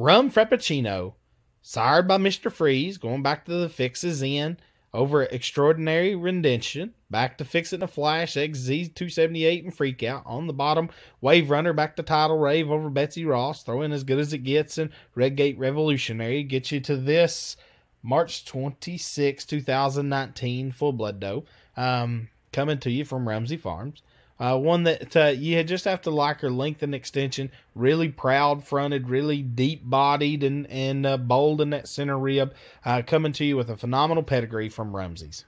rum frappuccino, sired by Mr. Freeze, going back to the fixes in over extraordinary rendition, back to fix it in a flash, XZ 278 and freak out on the bottom, wave runner back to tidal rave over Betsy Ross, throw in as good as it gets, and Redgate Revolutionary get you to this March 26, 2019 full blood dough, um, coming to you from Ramsey Farms. Uh, one that uh, you just have to like her length and extension. Really proud fronted, really deep bodied, and and uh, bold in that center rib. Uh, coming to you with a phenomenal pedigree from Ramsey's.